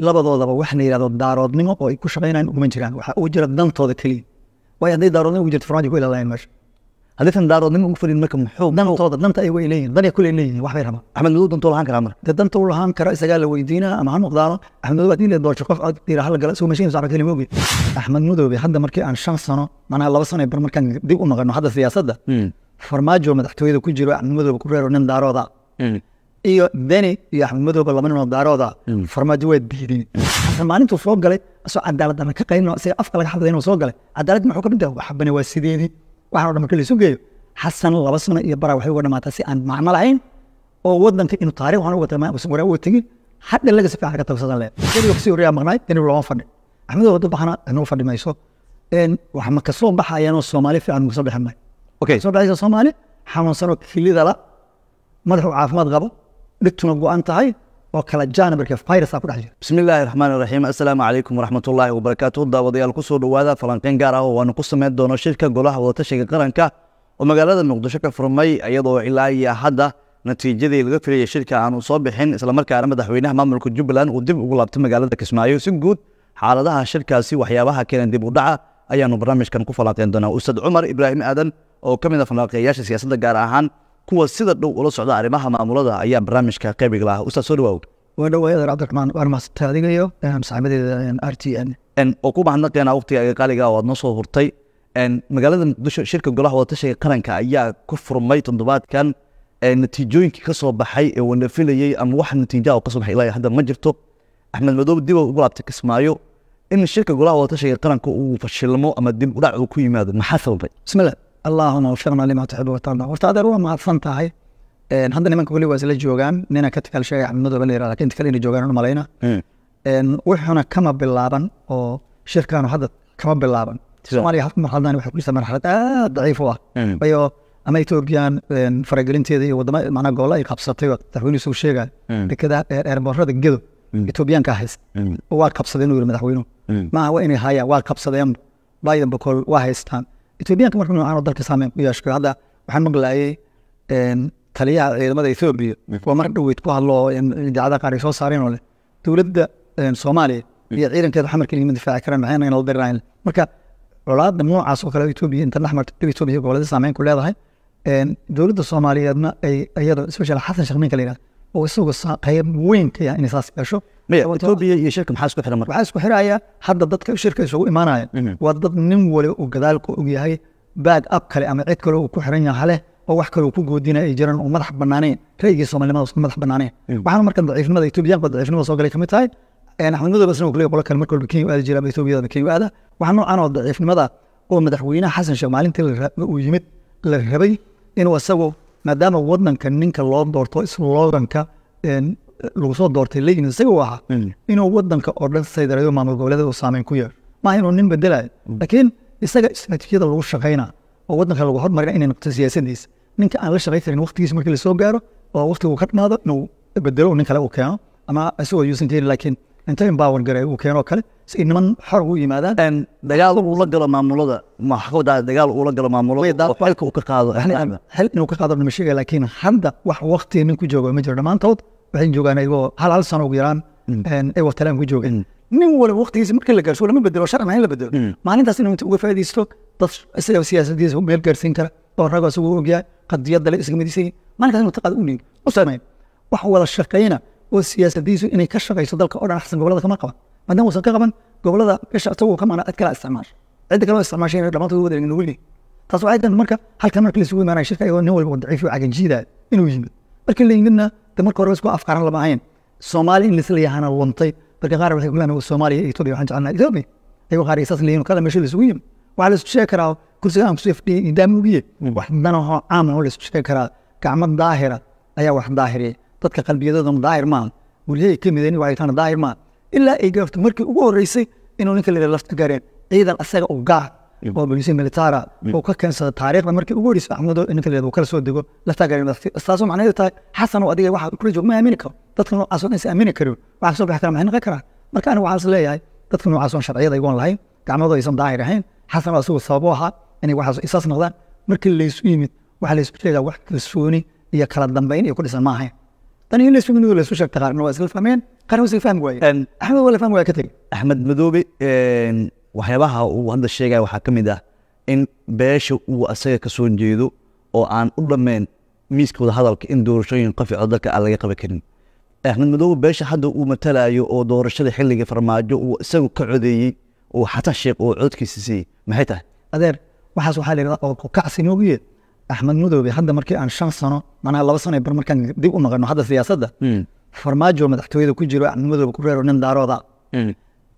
labadoodaba waxa la yidhahdo daaroodnimo oo ay ku shaqaynayaan uguma jiraan waxaa ugu jira dantooda keliya waayo hadday daaroodnimo ugu jirto farmaajo ku ilaalinayan meesha haddaysan daaroodnimo ugu fulin marka muxuu dantooda danta ay way leeyihin dan kule leeyihin wax bay axmed madow dantuu lahaan karaa marka dee danta uu lahaan kara isagaa la weydiinaa ama ha axmed madow adii le doosho qof cod dhiira hala gala isagoo mashiinaysa carab kelima ogi axmed madowbe hadda markii aan shan sano macnaha laba sano bar markaan dib u naqano hadda siyaasadda hmm. farmaajo madaxtooyada ku jiro axmed madowba ku reero nin daarooda hmm iyo deni iyo axmed laba nin oo daarooda hmm. farmaajo waad diideen maalintuu soo galay asoo cadaalad dana ka qaylin isaga afka laga hadlay inuu soo galay cadaalad maxuu ka dhintaa waxbane waa sideedii waxaan o dhan marka laysu geeyo xasan laba sano iyo baraa waxay uga dhamaataa si aan macno lahayn oo wadanka inuu taariikh waxaan uga tagmaa usan waraa uga tegin hadha laga si fiican ka tagsadan leh deniga kasii horreeyaa maqnaay denigu lama fadhi axmed wada baxana inuu fadhi mayso kasoo baxayaanoo soomaali fiican muga soo bixi maayo soo baxaysa soomaali xanuunsanoo kilidala madaxu caafimaad qabo dhigtuna go-an tahay oo kala jaana marka virus aa ku dhex jira bismillaahi raxmaani raxiim assalaamu calaykum waraxmatullaahi wabarakaatu daawadayaal kusoo dhawaada falanqeyn gaar ah oo waanu ku sameyn doono shirka golaha wadatashiga qaranka oo magaalada muqdisho ka furmay iyadoo ilaa iyo hadda natiijadii laga filayay shirka aanu soo bixin islamarkaana madaxweynaha maamulka jubbaland uu dib ugu laabtay magaalada kismaayo si guud xaaladaha shirkaasi waxyaabaha keeneen dib u dhaca ayaanu barnaamijkan ku falanqeyn doonaa ustad cumar ibraahim aadan oo ka mid a ah falanqeeyayaasha siyaasadda gaar ahaan kuwa sida dhow ula socda arrimaha maamulada ayaa barnaamijka qeybiga laah ustaad soo dhawaawd waa dhawaayadan cabdiraxmaan waan mahadsantaha adigayo saaxibadeeda r t n oo ku mahadnaqeena waqtigaaga qaaliga oo ah, aad noo soo hurtay magaalada muqdisho shirka golaha wadatashiga qaranka ayaa ku furmay toddobaadkan natiijooyinkii ka baxay ee wanafilayey ama wax natiijaa ah oo ka soo baxay ilaa hadda ma jirto axmed madoobe dib ugu laabtay kismaayo in shirka golaha wadatashiga qaranka uu fashilmo ama dib udhac uu ku yimaado maxaa sababay bismillah allaahuma waffiqna limaa tuxib watarda horta adeer waa mahadsan tahay hadda nimanka weli waa isla joogaan nina ka takaal sheegay axmed la yirahda lakin takal inay joogaan una hmm. wuxuuna kama bilaaban oo shirkaanu hadda kama bilaaban soomaaliya halka marxaladan waxay ku marxalad aad daciif u ah wayo hmm. ama ethoobiyan faragelinteeda iyo wadama macnaa goolla ay qabsatay oo madaxweyne soo sheegaa hmm. dekada eerboorada er, gedo ethoobiyaanka haysta waa qabsadeen uu yiri madaxweynuhu maaha waa inay hayaan waa qabsadeen biden boqol waa haystaan etobiyanka marka nuucaan dalka saameyn ku yeesho hadda waxaan maqlaayay taliyaha ciidamada ethoobiya waa mar dhoweyd ku hadlo oo qaar ay soo saareen oo leh dowladda soomaaliya iyo ciidankeeda xamarka ligama difaaci karaan maxayna inala diranayn marka colaadda noocaas oo kale etoobiya inta dhex marta etoobiya gobolada saameyn ku leedahay dowladda soomaaliyeedna ay iyada especially xasan shaqninka la yihahda oo isagu qayb weynka ina saas gasho etoobiya iyo shirka maxaa isku xiran marka waxaa isku xiraya hadda dadka shirka isugu imaanaya waa dad nin waliba uu gadaalka ogyahay baag ab kale ama cid kale uu ku xiran yahay hale oo wax kale uu ku goodinaya ay jiraan oo madax banaaneen ra'yigii soomaalimaad isku madax banaaneen waxaana marka daciifnimada etoobiyaanka daciifnimada soo galay kamid tahay axmedmadaw isna kule qolo kale marka walba kenya waada jiraan etoobiyada kenya waada waxaa noocaan oo daciifnimada oo madaxweynaha xasan sheekh maalintii uu yimid maadaama wadanka ninka loo doorto isloganka lagu soo doortay leyin isaga u ahaa mm. inuu wadanka oo dhan saydarayo maamul goboleeda u saameyn ku yeesho maaha inuu nin bedelayo mm. laakiin isaga istaraatiijiyada lagu shaqayna oo wadanka lagu hormarina inay noqoto siyaasadiisa ninka aan la shaqayn karin waqtigiisa markii lasoo gaaro oo waqtigu ka dhamaado inuu bedelo nin kale uu keeno ama isagoo yuusan keenin laakiin inta imbawargare uu keenoo kale si niman xor ugu yimaadaan dagaal uu galo maamulada maxkamadda dagaal uu galo maamuladaxilka uu ka qaado xil inuu ka qaado lama laakiin hadda wax waqtiga nin ku jooga ma jiro dhammaantood waxay joogaan ayagoo hal hal sano ugu yaraan mm. ay watalaan ku joogeen mm. nin waliba waqtigiisa markii la gaarsho lama bedelo sharcan hayn la bedelo mm. maalintaas inuu inta uga faa'iidaysto dad isaga siyaasadiisa meel gaarsiin kara oo ragoo isagu ogyahay qadiyadda le iska midisayeen inuu taqaad u dhiig u sameyn wax wada shaqayna oo siyaasadiisu inay ka shaqayso dalka o dhan axsan gobolada kama qaban maadaama usan ka qaban gobolada gasha isagoo ka macna cid kala isticmaasho cidda kaloo isticmaashayna dhammaantood wada nugul yihin taas waxay tan marka halkan marka laisugu imaanaya shirka ayagoo nin walba daciif oo caganjiidaaya inuu yimid markii la yimidna de marka hore isku afkaaran lama ahayn soomaali in laisla yahana luntay marka qaar waxay kulaan soomaaliya iyo waxaan jecelnaa etoobiya ayagoo qaar saas leeyihin kala meesho laisugu yimid waxaa la sheegi karaa kursiga aan kusoo fadhiyey iyo ugiye hmm. wax danahoo caama oo la sheegi karaa gacmo daahira ayaa wax daahiriyay dadka qalbiyadoodan daacir maaha guryahay ka mideen waxay taana daacir maaha ilaa ay gaarto markii ugu horreysay inuu ninka lila lafta gaareen ciidan asaga uu gaar oo booliisya militara uu ka keensada taariikhda markii ugu horreysay axmedo ninka lila kala soo dego lafta gaareen taasoo macnaheedu tahay xasanow adiga waxa kula joog ma aamini karo dadka noocaas inaysan aamini karin waxa soo bixi kara maxay noqon karaa marka aniga waxaas leeyahay dadka noocaas sharciyada igoon lahayn gacmadooda aysan daacir ahayn xasanow asagoo sabab ahaa inay waxaas isaas noqdaan markii laysu yimid waxaa laysu sheegaa wax kalsooni iyo kala dambayn iyo ku dhisan ma ahayn tani eh, in laisugu nuugi laisu sheegta qaarna isla fahmeen qaarna isla fahmi waaye axmed waa la fahmi waa ka tegey axmed madoobe waxyaabaha uu hadda sheegaya waxaa ka mid ah in beesha uu asaga kasoo jeedo oo aan u dhammayn miiska wadahadalka in doorashooyin qafico dalka aan laga qaban karin axmed madoobe beesha hadda uu matalayo oo doorashada xilliga farmaajo uu isagu ka codeeyey oo xataa sheekh oo codkiisa siiyey maxay tahay adeer waxaas waxaa la yidhahdaa oo kacsi yeed axmed mudoobe hadda markii aan shan sano manaa laba sano bar markaan dib u maqano hadda siyaasadda hmm. farmaajo madaxtooyada ku jiro axmed madoobe ku reero nin daarooda hmm.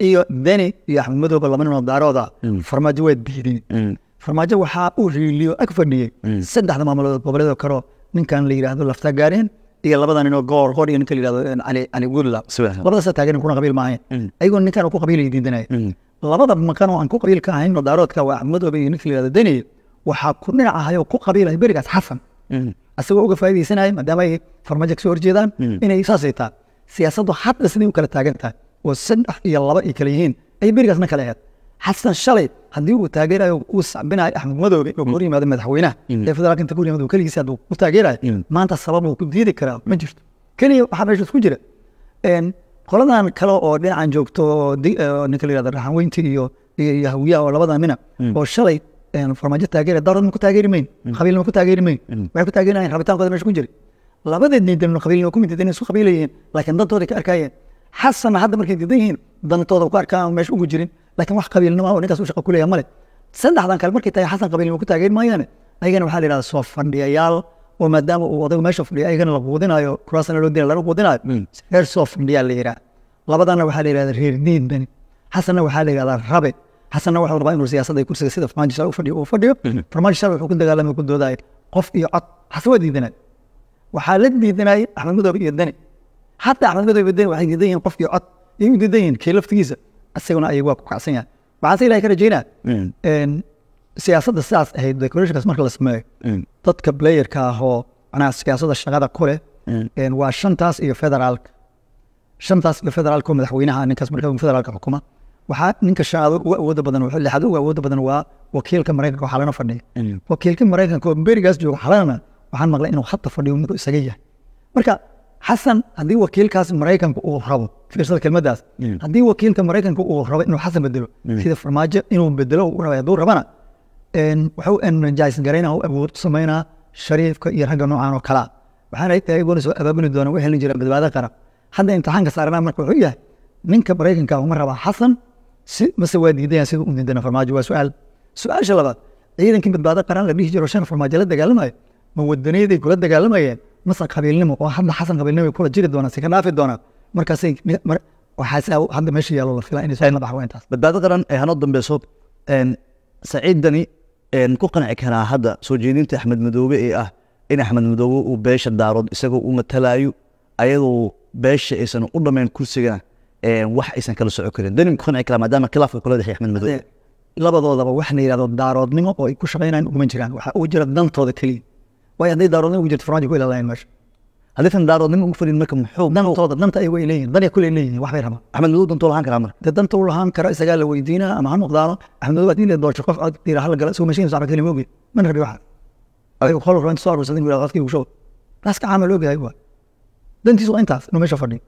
iyo beni iyo axmed madoobe laba ninoo daarooda hmm. farmaajo waa diideen farmaajo waxaa u riiliyo ag fadhiyey saddexda maamuloodood goboleedoo kaleo ninkan la yidhaahdo laftaa gaareen iyo labada ninoo goor hor iyo ninka la yidhahdo cali eh, cali gudla labadaasaa taagan kuna qabiil ma ahayn ayagoo ninkan ku qabiilay diidanaya labada maqan oo aan ku qabiilka ahayn oo daaroodka waa axmed madoobe iyo ninka la yidhahdo deni waxaa ku dhinacahay oo ku qabiilay berigaas xasan mm. asagoo uga faa'idaysanaya maadaama ay farmaajo kasoo horjeedaan mm. inay saasay tahay siyaasaddu hadda siday u kala taagan tahay oo saddex iyo laba ay kala yihiin ayay berigaasna kala ahayd xasan shalay haddii uu taageerayo uu sacbinayo axmed madoobe oo hor mm. yimaada madaxweynaha ee federaalkinta ka hor yimaada keligiisa hadduu u taageerayo maanta sabab uu ku diidi karaa ma jirto keliya waxaa meesha isku jira qoladan kale oo dhinacan joogto ninka la yihahda raxan iyo iyo hawiyaha oo labadan mina oo shalay farmaajo taageer dar ma ku taageeri mayn qabiilna mm. ma ku taageeri mayn maxay mm. ku taageerayeen rabitaankooda meesha ku jiray labadeed deedan qabiil waa ku mid didan isku qabiilayeen laakiin dantooda ka arkayeen xasanna hadda markay didan yihiin dantooda ku arkaan meesha ugu jirin laakiin wax qabiilnimo ah oo ninkaas u shaqa ku leeyahay male saddexdan kale markay tahay xasan qabiilnimo ku taageeri maayaane ayagana waxaa la yidhahda soo fadhiyayaal oo maadaama uu odagu meesha fadhiyo ayagana la quudinayo kuraasna loo dina lana quudinayo reer mm. soo fadhiyaa la yidhaha labadana waxaa la yidhahda reer diidbani xasanna waxaa la yidhahdaa rabe xasanna waxa rabaa inuu siyaasadda kursiga sida farmaajo shal u fadhiyo uu fadhiyo mm-hmm. farmaajo shal wuxuu ku dagaalamay ku doodaaya qof iyo cod xasan waa diidanay waxaa la diidanayay axmed madoobe iyo dani xataa axmed madoobe dani waxay diidan yihiin qof iyo cod ayay u diidan yihiin kee laftigiisa asaguna ayay waa ku kacsan yahay maxaase ilahay ka rajaynaa mm-hmm. siyaasadda sidaas ahayd decorationkaas marka la sameeyo mm-hmm. dadka playerka ahoo macnaha siyaasadda shaqada ku leh waa shantaas iyo federaalka shantaas iyo federaalka oo madaxweynaha ninkaas marka federaalka xukuma waxaa ninka shaado uga awooda badan lixaad uga awooda badan waa wakiilka maraykanka oo xalana fadhiya wakiilka maraykanka oo berigaas jooga xalana waxaan maqlay inuu hadda fadhiyo mid isaga yahay marka xasan haddii wakiilkaas maraykanka uu rabo fiirsada kelmadaas haddii wakiilka maraykanka uu rabo inuu xasan bedelo sida farmaajo inuu bedelo u rabay hadduu rabana wuxuu energize garaynaa u awood u samaynaa shariifka iyo ragga noocan oo kalea waxaana itahay goona soo abaabuli doona way helin jireen badbaado qaran hadda imtixaanka saaranaa marka wuxuu yahay ninka maraykanka uma rabaa xasan si waa diidayaan sida u diidana farmaajo waa suaal su-aasha labaad ciidankii badbaado qaran la dhihi jiro shan farmaajo la dagaalamayo ma wadaniyaday kula dagaalamayeen mase qabiilnimo oo hadda xasan qabiilnimo kula jiri doonaan si ka dhaafi doonaan markaasay waxaas hadda meesha yaalo la filaa inay soo baxo intaas qaran ee hanoo dambeyso saciiddani ku qanci karaa hadda soo jeedinta axmed madoobe ee ah in axmed madoobe uu beesha daarood isagoo u matalaayo ayadoo beesha aysan u dhammayn kursigana wax aysan kala soco karin dani muqan ay kala maadaama khilaafka kula dhexey axmed madow labadoodaba wax la yidhahdo daaroodnimo oo ay ku shaqeynayaan uguma jiraan waxaa ugu jira dantooda keliya waayo hadday daaroodnimo ugu jirto farmaajo ku ilaalayan meesha haddii tan daaroodnimo ugu fulin marka muxuu dantooda danta ay way leeyihin danya kulay leeyihin wax rabaan axmed madow dantuu lahaan karaa marka dee danta uu lahaan kara isagaa la weydiinaa ama ha noqdaano axmed madow haddii la doosho qof cod dhiira hal gala soo mashiin sacba kelima ogeyd man rabi waxa adigu qol rabaan soo arursadan yidhahdo dadkii ugu show raaska caama la waa dantiisu waa intaas inuu meesha fadhiyo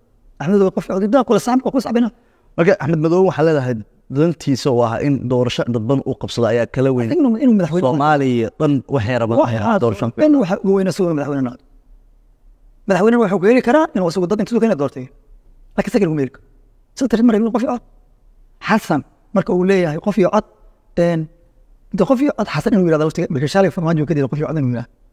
axmed waa qof codida kula saab ku saabina marka axmed madoobe waxaa leedahay dantiisa oo ah in doorasho dadban uu qabsado ayaa kala weyn soomaaliya dhan waxay rabaan doorasho waxa ugu weyna sugo madaxweyne noqdo ku heli karaa inuu isagu dad intuu keena doortay laakiin sagal kuma karo sida tirid mara qof iyo cod xasan marka uu leeyahay qof iyo cod qof iyo cod xasan inuu yirahdo laftiga shaalay farmaajo ka qof iyo cod inuu yirahdo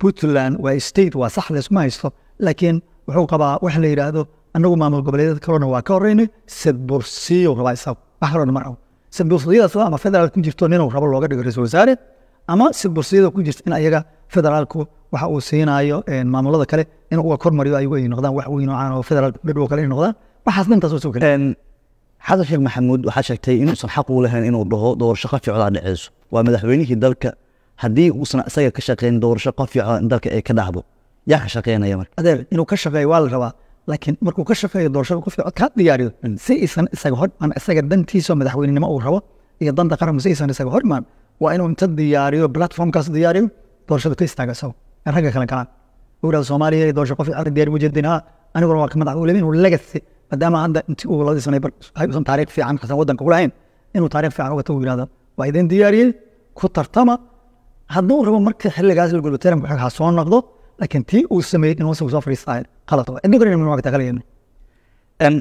puntland waa state waa sax laysma haysto laakiin wuxuu qabaa wax la yidhaahdo anagu maamul goboleedyada kalona waa ka horeyna sadbursiyo rabaa isagu wax ma rabo sadbursiyadaas ama federaal ku jirto ninuu rabo looga dhigo ra-isul wasaare ama sadbursiyada ku jirta in ayaga federaalku waxa uu siinaayo maamulada kale in uga kormariyo ayagu ay noqdaan wax weyn oo caan oo kale ay noqdaan waxaas dhantaas oo xasan sheekh maxamuud waxaa sheegtay inuusan xaq u lahayn inuu dhaho doorasho qaficdaa dhaceyso waa madaxweynihii dalka haddii uusan isaga ka shaqeyn doorasho qofico dalka ay ka dhacdo yaa ka shaqeynaya marka adeer inuu ka shaqeeyo waa la rabaa laakiin markuu ka shaqeeyo doorashada qofka cod kaa diyaariyo si isan isaga horimaan isaga dantiiso madaxweynenimo uu rabo iyo danta qaranku si isan isaga horimaan waa inuu inta diyaariyo platformkaas diyaariyo doorashada ka istaaga isago ragga kale kalaan uu yidhahdo soomaaliya doorasho qofka cod diyaari mujeedin haa aniguna waa ka madax uu legacy maadaama hadda intii uu labadii sanay taariikh fiican kasan waddanka ku inuu taariikh fiican uga tago yidhahdo waa idin diyaariyey ku tartama hadduu rabo marka xilligaas lagulbateran buxog ha soo noqdo laakiin tii uu sameeyey inuusan soo fariisayn qalad waa inna gorin magta kala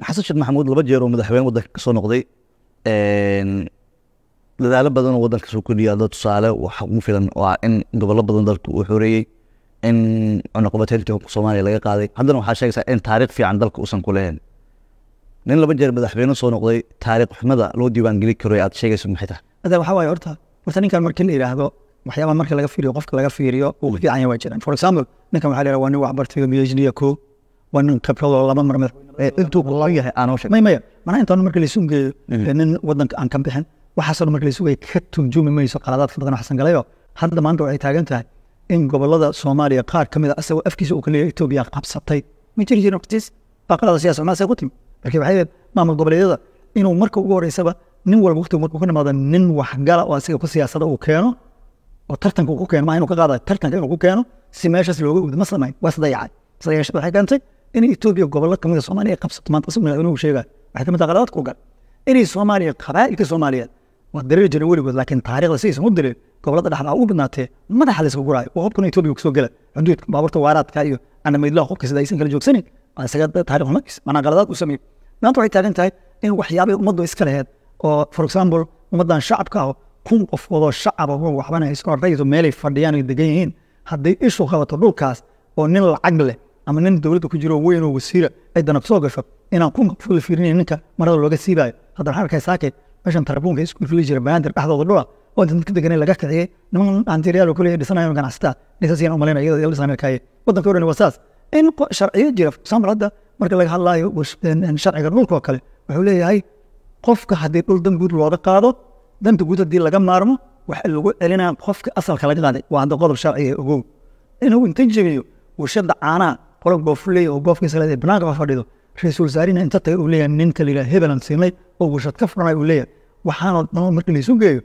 xasan sheekh maxamuud laba jeer oo madaxweyne waddanka ka noqday dadaalo badan oo waddanka soo kordhiyay tusaale waxa ugu filan waa in gobollo badan dalku uu xoreeyey in cunaqabateynta xukunka soomaaliya laga qaaday haddana waxaa sheegaysaa in taariikh fiican dalka uusan ku lahayn nin laba jeer madaxweyne soo noqday taariikh xumada loo diiwaan gelin karo aad sheegayso maxay tahay waxaa waaye horta horta ninkan markii la yidhaahdo waxyaabaa marka laga fiiriyo qofka laga fiiriyo uu hmm. fiican yahay waa jiraan for example ninkan waxaa leeyahay waa nin wax bartay ko waa nin khibradoo laba mar eh, hmm. intuu qolo yahay aanoo sheeg maya manaa intaan marka laysu geeyo hmm. eh, nin wadanka aan ka bixin waxaasoo marka laysu geeyo ka turjumi mayso qaladaadka badan xasan galayo hadda maanta waxay taagan tahay in gobolada soomaaliya qaar ka mid a ah, asagoo afkiisa uu ka etoobiya qabsatay ma jiri jirin waqtiis baa qalada siyasa maasay ku timi marka waxay leed maamul goboleedyada inuu marka ugu horeysaba nin walba waqtigu markuu ka yimaado nin waxgala oo asiga ku siyaasada uu keeno oo tartanka ku keeno maa inuu ka qaada tartanka inuu ku keeno si meeshaas looga ogdo ma samayn waa isdayaacay isdayaashada waxay keentay in Ethiopia gobollo kamid Soomaaliya qabsato maanta si madaxweynuhu sheegay waxay kamid tahay qaladadka u gal inay Soomaaliya qabaa'ilka Soomaaliyeed waa dareeri jiray weligood laakiin taariikhda sidaysan u dirin gobollada dhexdaa u badnaatee madaxa la guraayo waa hubkan Ethiopia kusoo gela xuduudka baabuurta waaraadka iyo anamaydlaha qofka sida aysan kala joogsanin waa isaga taariikh xumakiis maanaa qaladaad u sameeyey maanta waxay taagan tahay in waxyaabay ummaddu iska laheed oo for example ummaddan shacabka ah kun qofoodoo shacaba waxbana iska hortagayso meelay fadhiyaan ay degan yihiin hadday ishu qabato dhulkaas oo nin lacag leh ama nin dowladda ku jiroo weyn oo wasiira ay danab soo gasho inaan kun qofkood la ninka marada looga siibayo haddana xarkay saakay meeshan tarabuunka isku jira banaadir dhexdooda dhula oo dadka deganay laga kiciyey niman antiryaal kuleeya dhisanayo ganacsataa nisaas yaan u malayna iyada lisaan waddanka o dhan wasaas in sharciyo jira sambar hadda marka laga hadlaayo sharciga dhulka kale wuxuu leeyahay qofka haddii dhul danguud looga qaado danta guud haddii laga maarmo waxa lagu celinaa qofka asalka laga qaaday waa hadda qodob sharciga ogow inuu inta jebiyo warshada caanaha qola goofuleey oo goofkiisa leedahay banaanka fa fadhido ra-iisul wasaarihna inta tagay uu leeyahay ninka layidhaha hebelan siinay oo warshad ka furanay uu leeyahay waxaanoo dhan markii laysu geeyo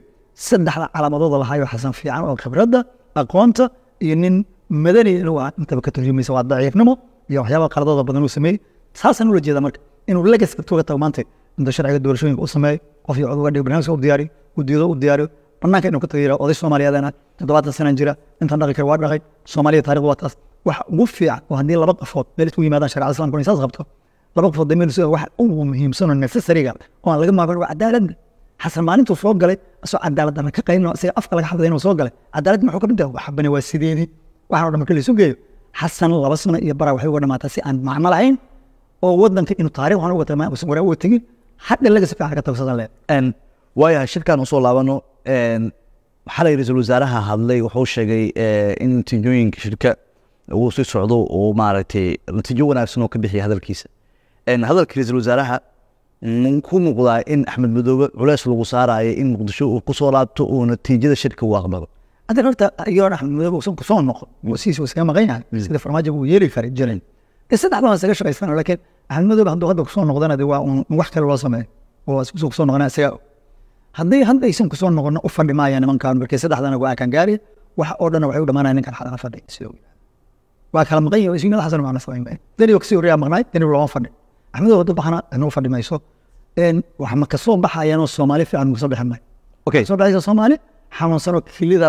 saddexda calaamadooda lahaayoo xasan fiican oo khibradda aqoonta iyo nin madani inuu ah intaba ka turjumaysa waa daciifnimo iyo waxyaaba qaladooda badan uu sameeyey saasaan ula jeedaa marka inuu legaska tuga tago maantay inta sharciga doorashooyinka u sameey qofkii cod uga dhig barnamijka u diyaari u diyaari bannaanka inuu ka tagayira oday soomaaliyadeena toddobaatan sanan jira intan dhaqi kar waa dhaqay soomaaliya taarikh waa taas waxa ugu fiican waa haddii laba qafood meel isku yimaadaan sharcada islamka inay saas qabto laba qafood dee meel waxa ugu muhiimsan oo necessariga oo aan laga maarmaan waa cadaaladda xasan maalintuu soo galay asoo cadaalad ka qaybno isaga afka laga xabday inuu soo galay cadaalad maxuu ka dhinta waxbane waa sideedii waxaan oo dhan marka laysu geeyo xasan laba sano iyo baraa waxay uga dhamaataa si aan macno lahayn oo wadanka inuu taarikh waxaan uga tagay hadda laga sifiican ka tabsadan le waayahay shirkaan usoo laabano waxaa la yidhi ra-iisul wasaaraha hadlay wuxuu sheegay in natiijooyinka shirka uu sii socdo uu maaragtay natiijo wanaagsan oo ka bixiya hadalkiisa hadalka ra-iisul wasaaraha ku muuqdaa in axmed madoobe culeys lagu saaraayo in muqdisho uu kusoo laabto uu natiijada shirka uu aqbalo hadan horta iyoon axmed madoobe uusan kusoo noqon sidiisa uu maqan yahay sida farmaajo uu yeeli kara jirin saddexdan isaga shaqaysan lakiin axmed madow hadda kusoo noqdana waa un wax kale loo sameey kusoo noqona isaga haddii hadda aysan kusoo noqono u fadhi nimankaan markii saddexdana waa kan gaari wax oo dhanna waxay u dhamaanaya ninkan xadana fadhi sidoo waa kala maqan yahay ismada xasan macna samayn bay dani oo kasii horreeya maqnaay dani lama fadhi axmed madow baxna inuu fadhi mayso wax ma kasoo baxayaanoo soomaali fiican mugu soo bixi okay soo baxaysa soomaali xanuunsanoo kilida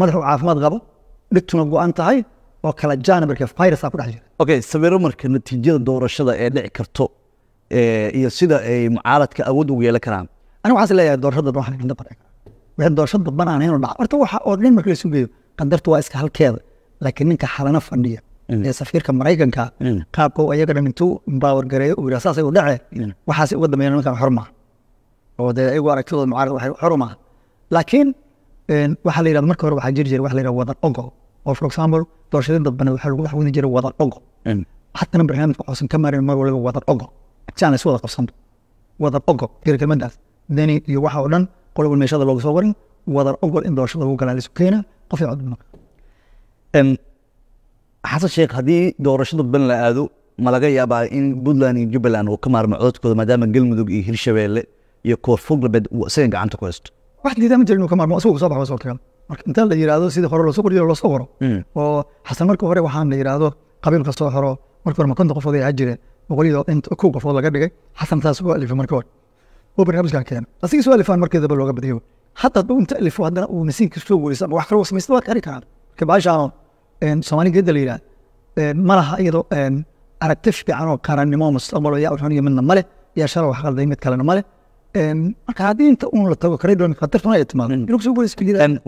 madaxu caafimaad qabo dhigtuna go-an tahay oo kala janamarka virusa ku dhex jira okay sawiro marka natiijada doorashada ee dhici karto iyo sida ay mucaaradka awood ugu yeelan karaan aniga waxaas leeyahay doorashada waxaan ka daqan wixii doorashada inuu dhaco horta waxa oo dhan marka la geeyo qadartu waa iska halkeeda laakiin ninka xalana fadhiya mm. ee safiirka maraykanka mm. qaabka ayaga dhan intuu baawar gareeyo uu yidhaa saas ayuu dhace mm. waxaas uga dambeeya nimankan xor oo dee ayagu aragtidooda mucaarad waxay xor laakiin waxaa la yidhahda marka hore waxaa jiri jira waxa la yidhaha wada ogow oo for example doorashada dambana waxaa lagu wada ogo hadana barnaamijka xoosan ka marin mar waliba wada ogo si aan is wada qabsanto wada ogo jira deni iyo waxa oo dhan qolo gulmeeshada looga soo warin wada ogol in doorashada lagu galaa lisu keena qof iyo xasan sheekh haddii doorashada ban la aado ma laga yaabaa in puntland iyo jubbaland uu ka maarmo codadkooda maadaama galmudug iyo hirshabeelle iyo koonfur galbeed uu isaga gacanta ku haysto wax diidama jirin uu ka maarmo isagu soo baxo soo tagan marka intaa la yirahdo sida hore loosoo kordhiyo loosoo waro mm. oo xasan marka hore waxaan la yirahdo qabiilka soo haro marka hore ma qofood ay jireen boqolyada in kow qofood laga dhigay xasan taas u alifay marka hore oo barnaamijkan keena asiga soo alifaan markeedaba looga badayo hadda hadba inta alifo haddana uu nasiinka soo weriso ama wax kale samaysta waa kari karaan marka baashaan soomaali geedda la yirahdo ma iyadoo aragti fiican oo qaranimo mustaqbal yaa wuxuniyo midna male yaa shala wax qalday mid kalena male marka haddii inta un la tago hmm.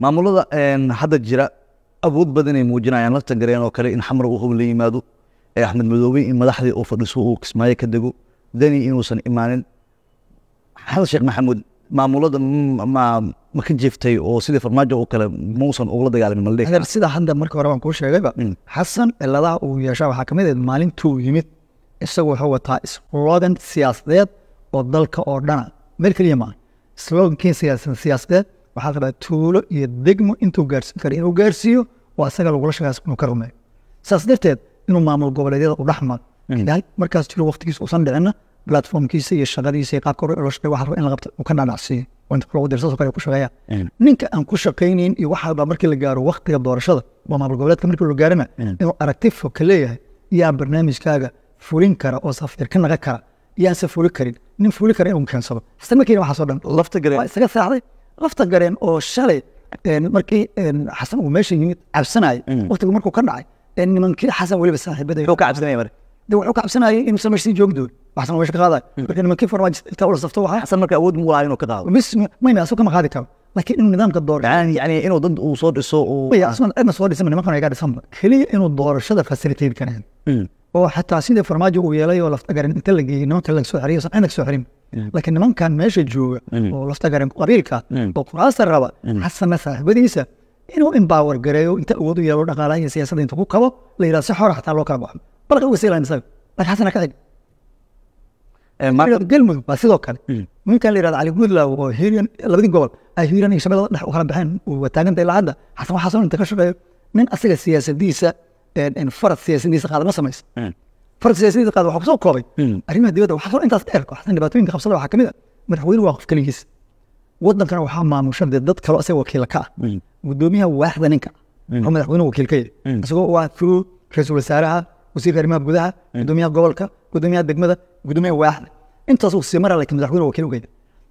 maamulada hadda jira awood badanay ay muujinayaan lafta gareen oo kale in xamar uu hub la yimaado ee axmed madoobey in madaxdii uu fadhiso uu kismaayo ka dego deni inuusan imaanin xasan sheekh maxamuud maamulada ma ka jiftay oo sidii farmaajo oo kale mausan ugula dagaalamin maldhiig sida hadda marka hore waan kuu sheegayba hmm. xasan ciladaha uu yeeshaa waxaa ka mid ahayd maalintuu yimid isagu wuxuu wataa slogan siyaasadeed oo dalka oo dhana meel keliya maaha slogankiin siyaasan siyaasadeed waxaa rabaa tuulo iyo degmo intuu gaarsiin kara inuu gaarsiiyo waa isaga lagula shaqays inuu ka rumeeyo saas darteed inuu maamul goboleedyada u dhex mm. markaas jiro waqtigiisa uusan dhicinna platformkiisa iyo shaqadiisa iyo in la uu ka dhaadhacsiiyo mm. ninka aan ku shaqaynayn iyo waxa markii la gaaro waqtiga doorashada maamul goboleedka markii la gaarana mm. inuu aragti fog ka leeyahay yaa barnaamijkaaga fulin kara oo safiir ka naqan kara yaanse fuli karin nin fuli kara u keensado isla markiina waxaasoo dhan waa isaga saaxday lafta gareen oo shalay markii xasan uu meesha yimid cabsanayay mm. waktigu markuu ka dhacay nimankii xasan weliba saaxiibada ka cabsanayay mar wuxuu ka cabsanayay inuusan meesha sii joogi doonin waxsan meesha ka qaadayo mm. marka nimankii farmaajo ula safto waxaa xasan marka awood mu lahaa inuu ka qaado mayna asoo kama qaadi karo laakiin inuu nidaamka doorasho yani inuu dad uu soo dhiso uu cidna soo dhisama nimankan ay gaa dhisanba keliya inuu doorashada facilitate karayn mm oo xataa sida farmaajo uu yeelay oo laftagaran inta la geeyey nimanka laga soo xeriyo sacaan soo xerin laakiin nimankan meesha jooga oo laftagaran qabiilka oo quraasta raba xasana saaxibadiisa inuu imbaawar gareeyo inta awood u yeelo dhaqaalaha iyo siyaasadda inta ku kabo la yidhaha si xora xataa loo kala baxo balka uga siilan isaga laakiin xasana ka eh, xig galmudug baa sidoo kale ninkan la yihahda cali gudlaw oo hiiran labadii gobol ay hiiran iyo shabeellada dhex u kala baxeen uu wataagan tahay xasan waxaasoo inta ka shaqeeyo nin asiga siyaasadiisa farad siyaasadiisa qaada ma samayso hmm. farad siyaasadiisa qaada waxaa kusoo koobay hmm. arrimaha dibadda waxaa soo intaas dheer waxsan dhibaatooyinka qabsada waxaa ka mid a madaxweyne waa qof keligiis waddankana waxaa maamusha dee dad kaloo asaga wakiila ka ah gudoomiyaha hmm. waaxda ninka wuxuu madaxweynuhu wakiil ka yahay isagoo waa through ra-iisul wasaaraha wasiirka arrimaha gudaha gudoomiyaha gobolka gudoomiyaha degmada gudoomiyaha waaxda intaas uu sii maraa laakiin madaxweynuhu wakiil ugeeda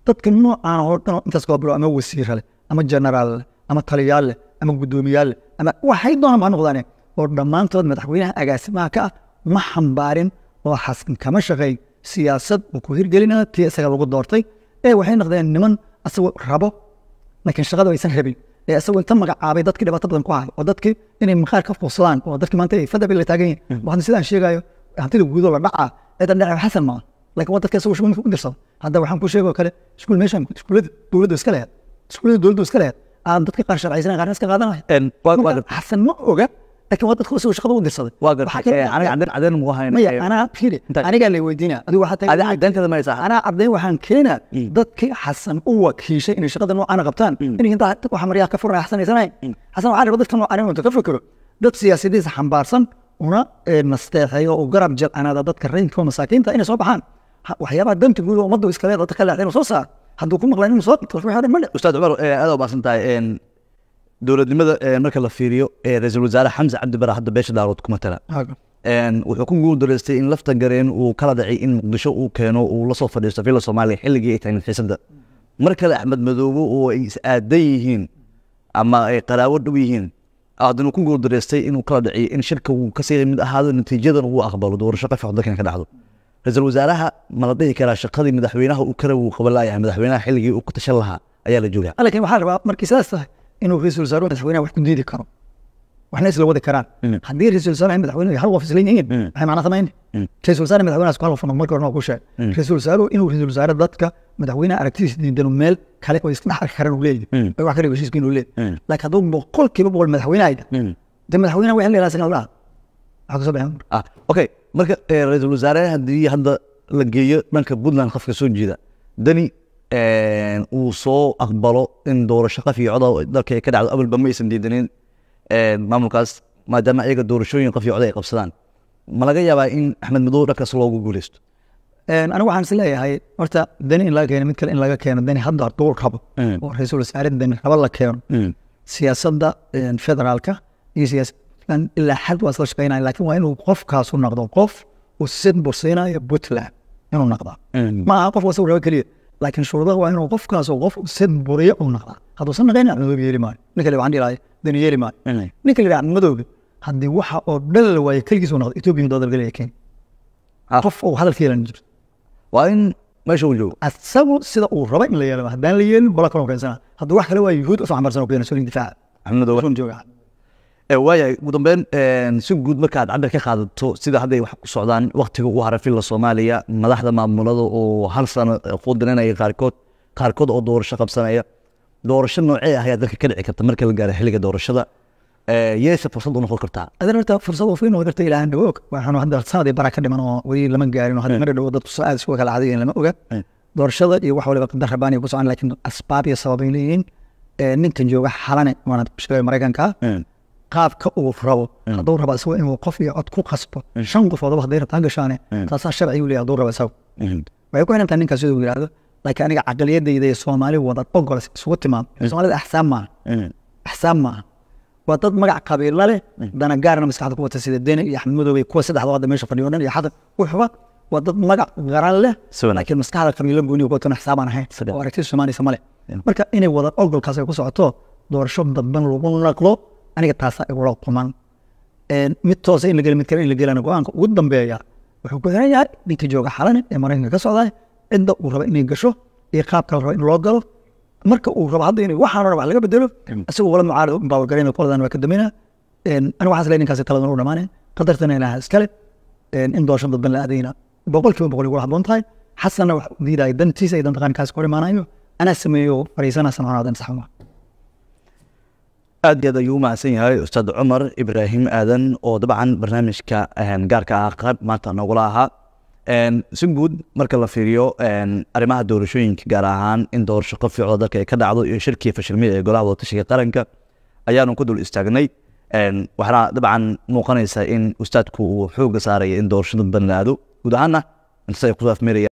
dadka noocaan oo dhan intaas kala bilo ama wasiirale ama jenaraal ama taliyaal leh ama gudoomiyaalle ama waxay doonaan baa noqdaane oo dhammaantood madaxweynaha agaasimaha ka ah ma xambaarin oo xasan kama shaqayn siyaasad uu ku hirgelina tii isaga lagu doortay ee waxay noqdeen niman asagoo rabo laakiin shaqadu aysan rabin ee asagoo inta magacaabay dadkii dhibaato badan ku hayo oo dadkii inay maqaar ka fuusadaan oo dadkii maanta ay fadab taagan yihin mm. waxaan sidaan sheegayo hantida guudo la dhacaa cidan dhaca xasan maaha lakin waa dadka asagoo shaqooyin ku dirsada hadda waxaan ku sheegoo kale iskuul meeshaan iskuullada dowladdu iska leeyahay iskuullada dowladdu iska leeyahay aan dadka qaar sharcaysan qaarna iska qaadanaya xasan ma oga lakin waa dadka shaqada u dirsaday aniga cadeen waxaan keenaa dadkii xasan u wakiishay inay shaqada noocana qabtaan inay intaa waxa ka furan xasan haysanay xasan dadka noocaan inuu ka fikiro dad siyaasadiisa xambaarsan una nasteexeeyo oo garab jil dadka reynka masaakiinta inay soo baxaan waxyaabaha danta guud oo ummadda iska leeda inuu soo saar hadduu ku maqlaan inuu soo ustaad cumar aad u baasantahay dowladnimada marka la fiiriyo ra-iisul wasaare xamse cabdi bara hadda beesha daarood kuma tala wuxuu ku guuldareystay in lafta gareen uu kala dhacay in muqdisho uu keeno uu lasoo fadhiisto villa soomaaliya xilligii ay tahay xiisada mar kale axmed madoobe oo ay is aadan yihiin ama ay qaraawo dhow yihiin aadana ku guuldareystay inuu kala dhaciyo in shirka uu kasii mid ahaado natiijadan uu aqbalo doorasho qafix dalkan ka dhacdo ra-iisul wasaaraha ma la dhihi karaa shaqadii madaxweynaha uu kale uu qaban madaxweynaha xilligii uu ku tashan lahaa ayaa la joogaa laakiin waxaan rabaa markii sidaas tahay inuu ra-isul wasaarhu madaxweyneha wax ku diidi karo waxna isla wadi karaan haddii ra-isul wasaar madaxweyne hal qof isla yihiin maxay macna samayn ra-isul wasaar madaxweynaas ku hal qof markii horena ku sheeg ra-isul wasaaruhu inuu ra-isul wasaare dadka madaxweynaha aragtidiisa diidanu meel kale oo iska dhex arki karaan uu leeyahay wax kale heshiiska inuu leeyahay laakiin hadduu boqol boqol madaxweyne ayda de madaxweynaha wixii la ilaasana la kusoo baxeen okay marka ra-isul wasaare haddii hadda la geeyo dhanka puntland qofka soo jeeda dani uu soo aqbalo in doorasho qafiicoda dalka ay ka dhacdo abalba ma aysan diidanin maamulkaas maadaama ayaga doorashooyin qafiicoda ay qabsadaan ma laga yaabaa in axmed madow dhankaas loogu guuleysto anigu waxaan is leeyahay horta dani in laga keeno mid kale in laga keeno dani hadda horta rabo mm. oo ra-iisul wasaare dani rabo la keeno mm. siyaasadda federaalka iyo siyaasaddan ilaa xad waa isla shaqeynaya laakiin waa inuu qofkaasu noqdo qof uu sidbursiinaya puntland inuu noqdaa mm. ma aha qof wasawraba keliya laakiin shuruudaha waa inuu qofkaas qof sad buriyo uu naqdaa hadduusan naqayna madoob yeeli maayo ninka la andhilaay dani yeeli maayo ninka la madoobe haddii waxa oo dhan la waaye keligiis uu naqdo etoobiya uu dabadalgalaya e kenya ah. qof uu hadalka yeelan jirto waa in meesha uu joogo asagu sida uu raba in la yeelama haddaan la yeelin wala kaloo keensana hadduu wax kale waa yuhuud u xambarsan oo kudana soo difaaca Eh, waayahay eh, ugu si guud markaad cabir ka qaadato sida hadday wax ku socdaan waktiga ugu harafilla soomaaliya madaxda maamulada oo hal sano eh, quudiranaya qaarkood qaarkood oo doorasho qabsanaya doorasho noocee ah ayaa dalka ka dhici karta marka la gaaro xilliga doorashada yeese fursad u noqon kartaa adan horta fursad ofin noqon karta ilaahan dhawoog waxaan hadda sanadii bara ka dhiman oo weli lama gaarin hadda mar dhawo dadku aad isku kala cadayan lama oga doorashada iyo wax waliba qadar rabaan iyo ku socon laakiin asbaab iyo sababay leeyihiin ninkan jooga xalane waana mashruuca maraykanka qaabka uu rabo haduu rabo isago inuu qof iyo cod ku qasbo shan qofoodaba haday rabtaan gashaane taasaa sharcigu leeya haduu rabo isago waxay ku xidhantaa ninkaas siduu yidhaahdo laakiin aniga caqliyadayda iyo soomaali wada ogolas isugu timaado soomaalida axsaab maaha axsaab maaha waa dad magac qabiilo leh dana gaarna maskaxda ku wata sida deni iyo axmed kuwa saddexdoo hadda meesha fadhiyo dhan iyo xada wuxuba waa dad magac garan leh laakiin maskaxda qabiilo gooni ku watan ahayn oo aragtida soomaaliyasa male marka inay wada ogolkaas ay ku socoto doorasho dadban lagu naqlo aniga taasa igula quman mid toosa in la gel mid kale in la gelana go-aanka ugu dambeeya wuxuu ku xiran yahay ninka jooga xalane ee maraykanka ka socdaa cidda uu raba inay gasho iyo qaabka la raba in loo galo marka uu rabo hadda in waxaan wax laga bedelo isagoo wala mucaarad u qoladan waa ka dameyna aniga waxaas le ninkaasi taladan u dhamaane qadartana ilaha iskale in dooshan dadban la aadayna boqol boqol igula habboon tahay xasanna wax diidaya dantiisa ay dan taqaankaas kor imaanayo anaa sameeyo fariisana sancoonaadan saxuma aad aad ayuu umahadsan yahay ustaad cumar ibraahim aadan oo dabcan barnaamijka ehm, gaarka ah qayb maanta noogula ahaa ehm, si guud marka la fiiriyo ehm, arrimaha doorashooyinka gaar ahaan in doorasho qafiicdo dalka ay ka dhacdo iyo shirkii fashilmida ee golaha wadatashiga qaranka ayaanu ku dul istaagnay waxaana dabcan muuqanaysa in ustaadku uu xoogga saaraya in doorashada badnaado guud ahaana intas ay ku saafmeeraya